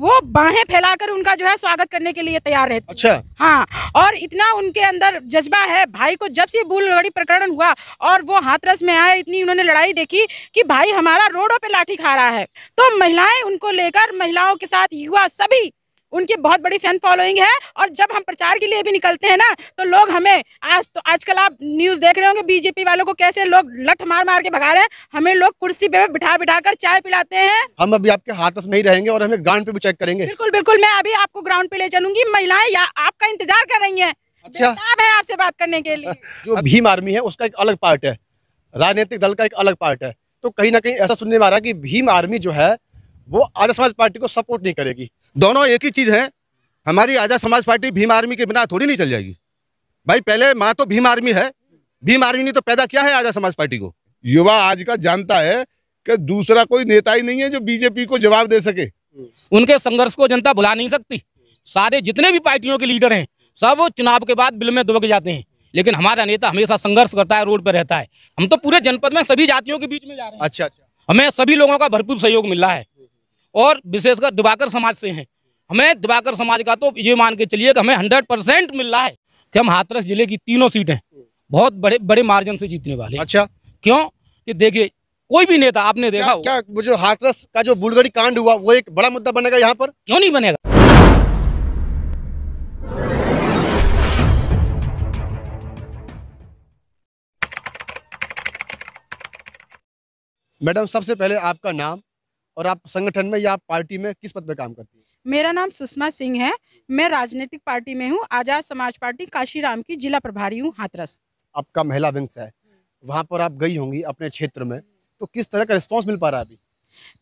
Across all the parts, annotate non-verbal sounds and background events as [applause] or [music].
वो बाहें फैलाकर उनका जो है स्वागत करने के लिए तैयार रहते अच्छा हाँ और इतना उनके अंदर जज्बा है भाई को जब से बुलगड़ी प्रकरण हुआ और वो हाथरस में आए इतनी उन्होंने लड़ाई देखी कि भाई हमारा रोडों पे लाठी खा रहा है तो महिलाएं उनको लेकर महिलाओं के साथ युवा सभी उनकी बहुत बड़ी फैन फॉलोइंग है और जब हम प्रचार के लिए भी निकलते हैं ना तो लोग हमें आज तो आजकल आप न्यूज़ देख रहे होंगे बीजेपी वालों को कैसे लोग लठ मार मार के भगा रहे हैं हमें लोग कुर्सी पे बिठा बिठा कर चाय पिलाते हैं हम अभी आपके हाथस में ही रहेंगे और हमें ग्राउंड पे भी चेक करेंगे बिल्कुल बिल्कुल मैं अभी आपको ग्राउंड पे ले चलूंगी महिलाएं या आपका इंतजार कर रही है अच्छा आपसे बात करने के लिए [laughs] जो भीम आर्मी है उसका एक अलग पार्ट है राजनीतिक दल का एक अलग पार्ट है तो कहीं ना कहीं ऐसा सुनने में आ रहा है कि भीम आर्मी जो है वो आजा समाज पार्टी को सपोर्ट नहीं करेगी दोनों एक ही चीज़ है हमारी आजा समाज पार्टी भीम आर्मी के बिना थोड़ी नहीं चल जाएगी भाई पहले माँ तो भीम आर्मी है भीम आर्मी ने तो पैदा किया है आजा समाज पार्टी को युवा आज का जानता है कि दूसरा कोई नेता ही नहीं है जो बीजेपी को जवाब दे सके उनके संघर्ष को जनता भुला नहीं सकती सारे जितने भी पार्टियों के लीडर हैं सब चुनाव के बाद बिल में दुबक जाते हैं लेकिन हमारा नेता हमेशा संघर्ष करता है रोड पर रहता है हम तो पूरे जनपद में सभी जातियों के बीच में जा रहे हैं अच्छा अच्छा हमें सभी लोगों का भरपूर सहयोग मिल रहा है और विशेषकर दिवाकर समाज से हैं हमें दिवाकर समाज का तो ये मान के चलिए कि हमें हंड्रेड परसेंट मिल रहा है कि हम हाथरस जिले की तीनों सीटें बहुत बड़े बड़े मार्जिन से जीतने वाले अच्छा क्यों कि देखिए कोई भी नेता आपने देखा क्या, क्या वो जो हाथरस का जो बुलगड़ी कांड हुआ वो एक बड़ा मुद्दा बनेगा यहाँ पर क्यों नहीं बनेगा मैडम सबसे पहले आपका नाम और आप संगठन में या पार्टी में किस पद पर काम करती हैं मेरा नाम सुषमा सिंह है मैं राजनीतिक पार्टी में हूँ आजाद समाज पार्टी काशीराम की जिला प्रभारी हूँ हाथरस आपका महिला विंग्स है वहाँ पर आप गई होंगी अपने क्षेत्र में तो किस तरह का रिस्पॉन्स मिल पा रहा है अभी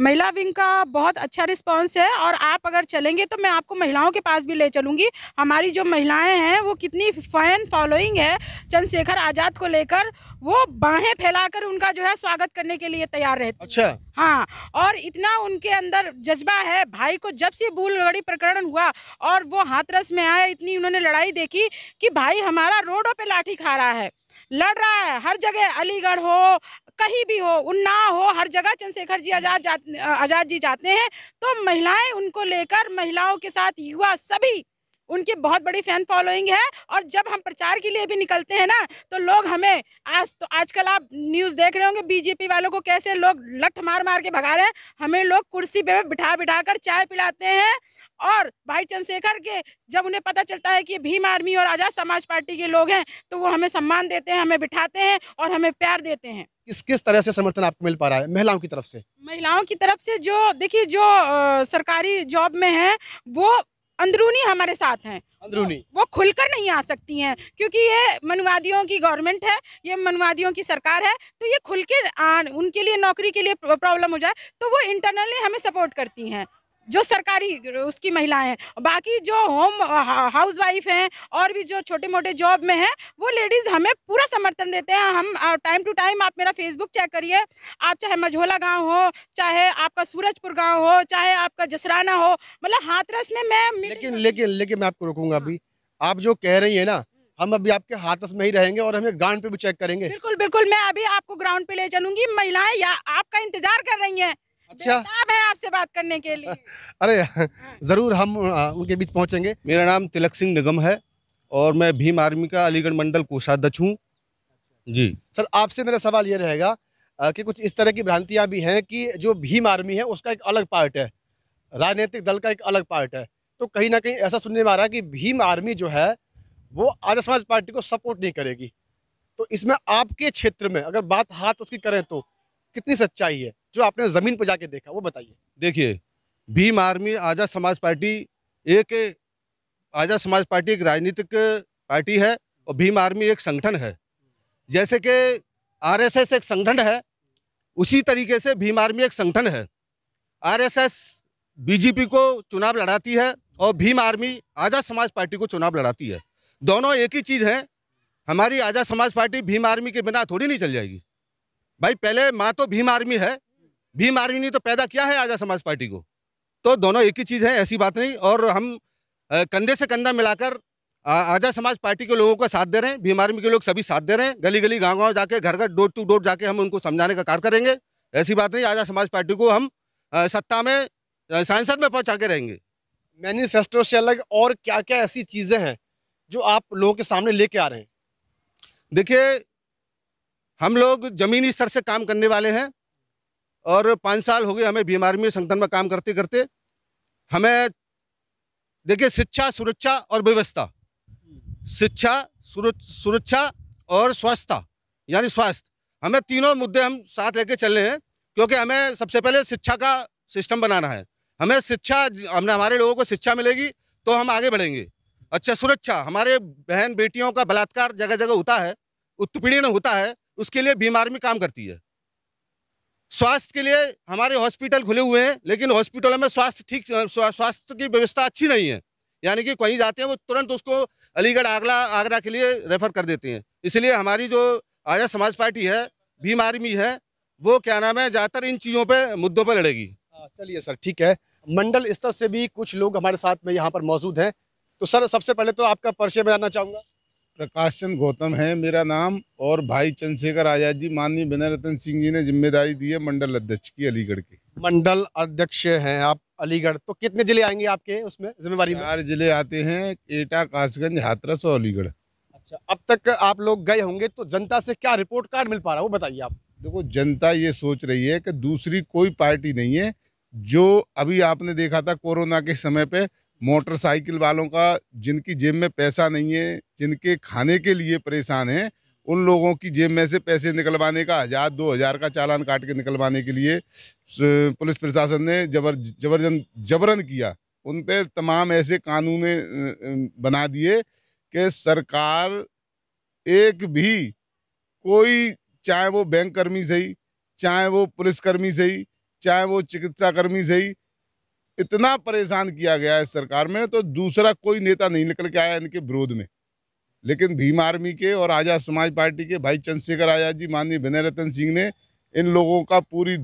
महिला विंग का बहुत अच्छा रिस्पांस है और आप अगर चलेंगे तो मैं आपको महिलाओं के पास भी ले चलूँगी हमारी जो महिलाएं हैं वो कितनी फैन फॉलोइंग है चंद्रशेखर आज़ाद को लेकर वो बाहें फैलाकर उनका जो है स्वागत करने के लिए तैयार रहते अच्छा हाँ और इतना उनके अंदर जज्बा है भाई को जब से गड़ी प्रकरण हुआ और वो हाथरस में आए इतनी उन्होंने लड़ाई देखी कि भाई हमारा रोडों पर लाठी खा रहा है लड़ रहा है हर जगह अलीगढ़ हो कहीं भी हो उन्नाव हो हर जगह चंद्रशेखर जी आजाद आजाद जी जाते हैं तो महिलाएं उनको लेकर महिलाओं के साथ युवा सभी उनकी बहुत बड़ी फैन फॉलोइंग है और जब हम प्रचार के लिए भी निकलते हैं ना तो लोग हमें आज तो आजकल आप न्यूज़ देख रहे होंगे बीजेपी वालों को कैसे लोग लठ मार मार के भगा रहे हैं हमें लोग कुर्सी पे बिठा बिठा कर चाय पिलाते हैं और भाई चंद्रशेखर के जब उन्हें पता चलता है कि भीम आर्मी और आज़ाद समाज पार्टी के लोग हैं तो वो हमें सम्मान देते हैं हमें बिठाते हैं और हमें प्यार देते हैं किस किस तरह से समर्थन आपको मिल पा रहा है महिलाओं की तरफ से महिलाओं की तरफ से जो देखिए जो आ, सरकारी जॉब में है वो अंदरूनी हमारे साथ हैं अंदरूनी वो, वो खुलकर नहीं आ सकती हैं क्योंकि ये मनवादियों की गवर्नमेंट है ये मनवादियों की सरकार है तो ये खुल के उनके लिए नौकरी के लिए प्रॉब्लम हो जाए तो वो इंटरनली हमें सपोर्ट करती हैं जो सरकारी उसकी महिलाएं हैं बाकी जो होम हाउस वाइफ हैं और भी जो छोटे मोटे जॉब में हैं वो लेडीज़ हमें पूरा समर्थन देते हैं हम टाइम टू टाइम आप मेरा फेसबुक चेक करिए आप चाहे मझोला गांव हो चाहे आपका सूरजपुर गांव हो चाहे आपका जसराना हो मतलब हाथरस में मैं लेकिन लेकिन लेकिन मैं आपको रोकूंगा हाँ। अभी आप जो कह रही है ना हम्म। हम अभी आपके हाथस में ही रहेंगे और हमें ग्राउंड पे भी चेक करेंगे बिल्कुल बिल्कुल मैं अभी आपको ग्राउंड पे ले चलूंगी महिलाएं या आपका इंतजार कर रही हैं अच्छा मैं आपसे बात करने के लिए [laughs] अरे हाँ। जरूर हम उनके बीच पहुंचेंगे मेरा नाम तिलक सिंह निगम है और मैं भीम आर्मी का अलीगढ़ मंडल कोषाध्यक्ष हूँ जी सर आपसे मेरा सवाल ये रहेगा कि कुछ इस तरह की भ्रांतियाँ भी हैं कि जो भीम आर्मी है उसका एक अलग पार्ट है राजनीतिक दल का एक अलग पार्ट है तो कहीं ना कहीं ऐसा सुनने में आ रहा है कि भीम आर्मी जो है वो आर्य समाज पार्टी को सपोर्ट नहीं करेगी तो इसमें आपके क्षेत्र में अगर बात हाथ उसकी करें तो कितनी सच्चाई है जो आपने ज़मीन पर जाके देखा वो बताइए देखिए भीम आर्मी आज़ाद समाज पार्टी एक आज़ाद समाज पार्टी एक राजनीतिक पार्टी है और भीम आर्मी एक संगठन है जैसे कि आरएसएस एक संगठन है उसी तरीके से भीम आर्मी एक संगठन है आरएसएस बीजेपी को चुनाव लड़ाती है और भीम आर्मी आज़ाद समाज पार्टी को चुनाव लड़ाती है दोनों एक ही चीज़ है हमारी आज़ाद समाज पार्टी भीम आर्मी के बिना थोड़ी नहीं चल जाएगी भाई पहले माँ तो भीम आर्मी है भीम आर्मी ने तो पैदा किया है आज़ाद समाज पार्टी को तो दोनों एक ही चीज़ है ऐसी बात नहीं और हम कंधे से कंधा मिलाकर आज़ाद समाज पार्टी के लोगों का साथ दे रहे हैं भीम आर्मी के लोग सभी साथ दे रहे हैं गली गली गाँव गाँव जाके घर घर डोर टू डोर जाके हम उनको समझाने का कार्य करेंगे ऐसी बात नहीं आज़ाद समाज पार्टी को हम सत्ता में सांसद में पहुँचा के रहेंगे मैनिफेस्टो से अलग और क्या क्या ऐसी चीज़ें हैं जो आप लोगों के सामने लेके आ रहे हैं देखिए हम लोग ज़मीनी स्तर से काम करने वाले हैं और पाँच साल हो गए हमें बीमारी में संगठन में काम करते करते हमें देखिए शिक्षा सुरक्षा और व्यवस्था शिक्षा सुरक्षा और स्वास्थ्य यानी स्वास्थ्य हमें तीनों मुद्दे हम साथ लेके चल रहे हैं क्योंकि हमें सबसे पहले शिक्षा का सिस्टम बनाना है हमें शिक्षा हमने हमारे लोगों को शिक्षा मिलेगी तो हम आगे बढ़ेंगे अच्छा सुरक्षा हमारे बहन बेटियों का बलात्कार जगह जगह होता है उत्पीड़न होता है उसके लिए बीमारी में काम करती है स्वास्थ्य के लिए हमारे हॉस्पिटल खुले हुए हैं लेकिन हॉस्पिटलों में स्वास्थ्य ठीक स्वास्थ्य की व्यवस्था अच्छी नहीं है यानी कि कहीं जाते हैं वो तुरंत उसको अलीगढ़ आगरा आगरा के लिए रेफर कर देते हैं इसलिए हमारी जो आज़ाद समाज पार्टी है भीम आर्मी है वो क्या नाम है ज़्यादातर इन चीज़ों पर मुद्दों पर लड़ेगी हाँ, चलिए सर ठीक है मंडल स्तर से भी कुछ लोग हमारे साथ में यहाँ पर मौजूद हैं तो सर सबसे पहले तो आपका परिचय जानना चाहूँगा प्रकाश चंद गौतम है मेरा नाम और भाई चंद्रशेखर आजाद जी माननीय विनय रतन सिंह जी ने जिम्मेदारी दी है मंडल अध्यक्ष की अलीगढ़ की मंडल अध्यक्ष हैं आप अलीगढ़ तो कितने जिले आएंगे आपके उसमें जिम्मेदारी चार जिले आते हैं एटा कासगंज हाथरस और अलीगढ़ अच्छा अब तक आप लोग गए होंगे तो जनता से क्या रिपोर्ट कार्ड मिल पा रहा है वो बताइए आप देखो जनता ये सोच रही है कि दूसरी कोई पार्टी नहीं है जो अभी आपने देखा था कोरोना के समय पे मोटरसाइकिल वालों का जिनकी जेब में पैसा नहीं है जिनके खाने के लिए परेशान हैं उन लोगों की जेब में से पैसे निकलवाने का हज़ार दो हज़ार का चालान काट के निकलवाने के लिए पुलिस प्रशासन ने जबर जबरजन जबरन किया उन पर तमाम ऐसे कानून बना दिए कि सरकार एक भी कोई चाहे वो बैंक कर्मी सही चाहे वो पुलिसकर्मी सही चाहे वो चिकित्साकर्मी सही इतना परेशान किया गया है सरकार में तो दूसरा कोई नेता नहीं निकल के आया इनके विरोध में लेकिन भीम आर्मी के और आज़ाद समाज पार्टी के भाई चंद्रशेखर आज़ाद जी माननीय विनय रतन सिंह ने इन लोगों का पूरी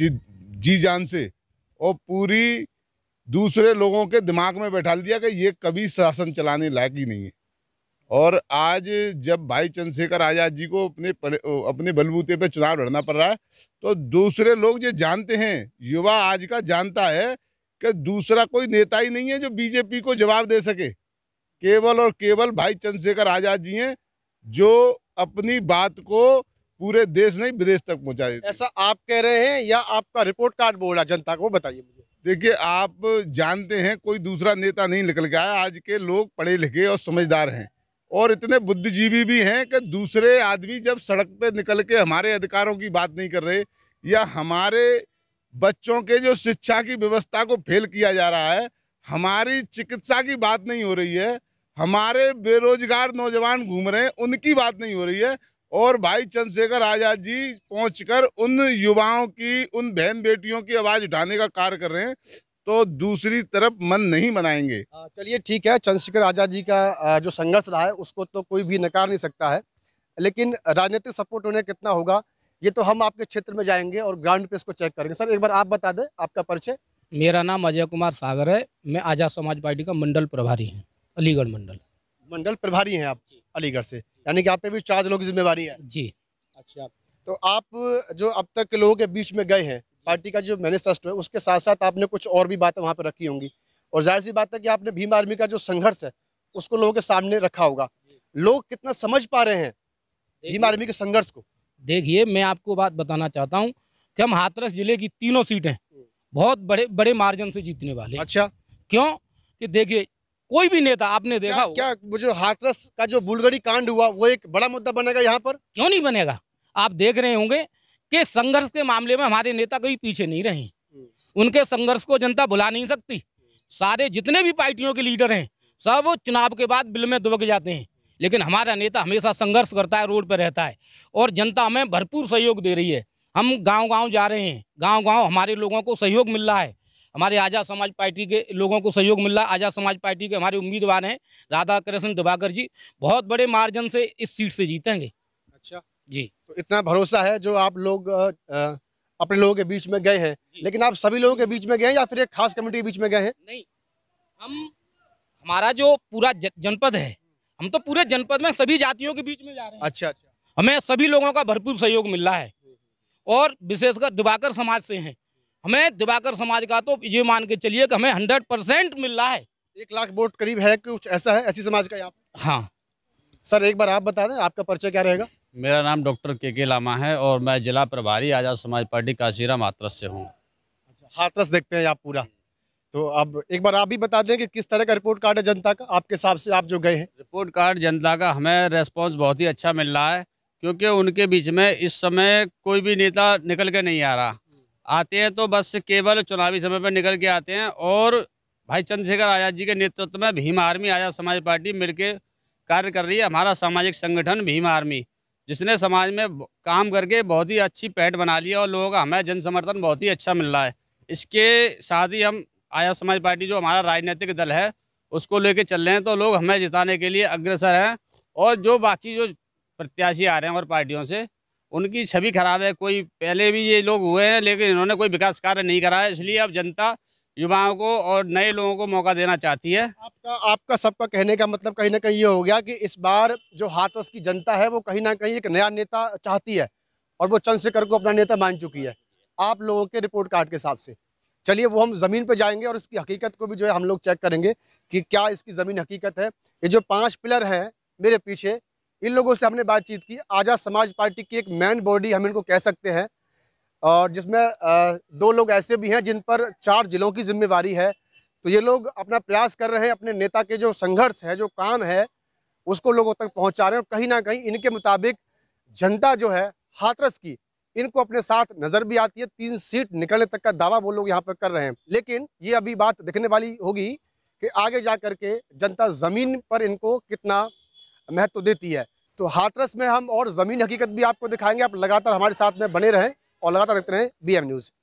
जी जान से और पूरी दूसरे लोगों के दिमाग में बैठा दिया कि ये कभी शासन चलाने लायक ही नहीं है और आज जब भाई चंद्रशेखर आज़ाद जी को अपने अपने बलबूते पे चुनाव लड़ना पड़ रहा है तो दूसरे लोग जो जानते हैं युवा आज का जानता है कि दूसरा कोई नेता ही नहीं है जो बीजेपी को जवाब दे सके केवल और केवल भाई चंद्रशेखर आजाद जी हैं जो अपनी बात को पूरे देश नहीं विदेश तक पहुंचा देते ऐसा आप कह रहे हैं या आपका रिपोर्ट कार्ड बोल रहा जनता को बताइए मुझे देखिए आप जानते हैं कोई दूसरा नेता नहीं निकल गया आज के लोग पढ़े लिखे और समझदार हैं और इतने बुद्धिजीवी भी हैं कि दूसरे आदमी जब सड़क पे निकल के हमारे अधिकारों की बात नहीं कर रहे या हमारे बच्चों के जो शिक्षा की व्यवस्था को फेल किया जा रहा है हमारी चिकित्सा की बात नहीं हो रही है हमारे बेरोजगार नौजवान घूम रहे हैं उनकी बात नहीं हो रही है और भाई चंद्रशेखर आजाद जी पहुंचकर उन युवाओं की उन बहन बेटियों की आवाज़ उठाने का कार्य कर रहे हैं तो दूसरी तरफ मन नहीं बनाएंगे चलिए ठीक है चंद्रशेखर आजाद जी का जो संघर्ष रहा है उसको तो कोई भी नकार नहीं सकता है लेकिन राजनीतिक सपोर्ट उन्हें कितना होगा ये तो हम आपके क्षेत्र में जाएंगे और ग्राउंड पे इसको चेक करेंगे सर एक बार आप बता दें आपका परिचय मेरा नाम अजय कुमार सागर है मैं आजाद समाज पार्टी का मंडल प्रभारी हूँ अलीगढ़ मंडल मंडल प्रभारी हैं आप अलीगढ़ से यानी कि आप पे भी चार लोग जिम्मेवारी है जी अच्छा तो आप जो अब तक लोगों के बीच में गए हैं पार्टी का जो मैनिफेस्टो है उसके साथ साथ आपने कुछ और भी बातें वहाँ पर रखी होंगी और जाहिर सी बात है कि आपने भीम आर्मी का जो संघर्ष है उसको लोगों के सामने रखा होगा लोग कितना समझ पा रहे हैं भीम आर्मी के संघर्ष को देखिए मैं आपको बात बताना चाहता हूँ कि हम हाथरस जिले की तीनों सीटें बहुत बड़े बड़े मार्जिन से जीतने वाले अच्छा क्यों कि देखिए कोई भी नेता आपने देखा क्या, क्या जो हाथरस का जो बुलगड़ी कांड हुआ वो एक बड़ा मुद्दा बनेगा यहाँ पर क्यों नहीं बनेगा आप देख रहे होंगे कि संघर्ष के मामले में हमारे नेता कभी पीछे नहीं रहे हम्म। उनके संघर्ष को जनता भुला नहीं सकती सारे जितने भी पार्टियों के लीडर हैं सब चुनाव के बाद बिल में दुबक जाते हैं लेकिन हमारा नेता हमेशा संघर्ष करता है रोड पर रहता है और जनता हमें भरपूर सहयोग दे रही है हम गांव गांव जा रहे हैं गांव गांव हमारे लोगों को सहयोग मिल रहा है हमारे आज़ाद समाज पार्टी के लोगों को सहयोग मिल रहा है आज़ाद समाज पार्टी के हमारे उम्मीदवार हैं राधा कृष्ण दिवाकर जी बहुत बड़े मार्जन से इस सीट से जीतेंगे अच्छा जी तो इतना भरोसा है जो आप लोग आ, अपने लोगों के बीच में गए हैं लेकिन आप सभी लोगों के बीच में गए या फिर एक खास कमेटी के बीच में गए हैं नहीं हम हमारा जो पूरा जनपद है हम तो पूरे जनपद में सभी जातियों के बीच में जा रहे हैं अच्छा अच्छा हमें सभी लोगों का भरपूर सहयोग मिल रहा है और विशेषकर दिवाकर समाज से हैं हमें दिवाकर समाज का तो ये मान के चलिए कि हमें हंड्रेड परसेंट मिल रहा है एक लाख वोट करीब है कुछ ऐसा है ऐसी समाज का यहाँ हाँ सर एक बार आप बता दें आपका परिचय क्या रहेगा मेरा नाम डॉक्टर के के लामा है और मैं जिला प्रभारी आजाद समाज पार्टी काशीराम हाथरस से हूँ अच्छा, हाथरस देखते हैं आप पूरा तो अब एक बार आप भी बता दें कि किस तरह का रिपोर्ट कार्ड है जनता का आपके हिसाब से आप जो गए हैं रिपोर्ट कार्ड जनता का हमें रेस्पॉन्स बहुत ही अच्छा मिल रहा है क्योंकि उनके बीच में इस समय कोई भी नेता निकल के नहीं आ रहा आते हैं तो बस केवल चुनावी समय पर निकल के आते हैं और भाई चंद्रशेखर आज़ाद जी के नेतृत्व में भीम आर्मी आज़ाद समाज पार्टी मिलकर कार्य कर रही है हमारा सामाजिक संगठन भीम आर्मी जिसने समाज में काम करके बहुत ही अच्छी पैठ बना लिया और लोगों का हमें जन समर्थन बहुत ही अच्छा मिल रहा है इसके साथ ही हम आया समाज पार्टी जो हमारा राजनीतिक दल है उसको लेके चल रहे हैं तो लोग हमें जिताने के लिए अग्रसर हैं और जो बाकी जो प्रत्याशी आ रहे हैं और पार्टियों से उनकी छवि खराब है कोई पहले भी ये लोग हुए हैं लेकिन इन्होंने कोई विकास कार्य नहीं करा है इसलिए अब जनता युवाओं को और नए लोगों को मौका देना चाहती है आपका आपका सबका कहने का मतलब कहीं ना कहीं ये हो गया कि इस बार जो हाथस की जनता है वो कहीं ना कहीं एक नया नेता चाहती है और वो चंद्रशेखर को अपना नेता मान चुकी है आप लोगों के रिपोर्ट कार्ड के हिसाब से चलिए वो हम ज़मीन पे जाएंगे और इसकी हकीकत को भी जो है हम लोग चेक करेंगे कि क्या इसकी ज़मीन हकीकत है ये जो पांच पिलर हैं मेरे पीछे इन लोगों से हमने बातचीत की आज़ाद समाज पार्टी की एक मैन बॉडी हम इनको कह सकते हैं और जिसमें दो लोग ऐसे भी हैं जिन पर चार जिलों की जिम्मेवारी है तो ये लोग अपना प्रयास कर रहे हैं अपने नेता के जो संघर्ष है जो काम है उसको लोगों तक पहुँचा रहे हैं और कहीं ना कहीं इनके मुताबिक जनता जो है हाथरस की इनको अपने साथ नजर भी आती है तीन सीट निकलने तक का दावा वो लोग यहाँ पर कर रहे हैं लेकिन ये अभी बात देखने वाली होगी कि आगे जा कर के जनता ज़मीन पर इनको कितना महत्व देती है तो हाथरस में हम और ज़मीन हकीकत भी आपको दिखाएंगे आप लगातार हमारे साथ में बने रहें और लगातार देखते रहें बी न्यूज़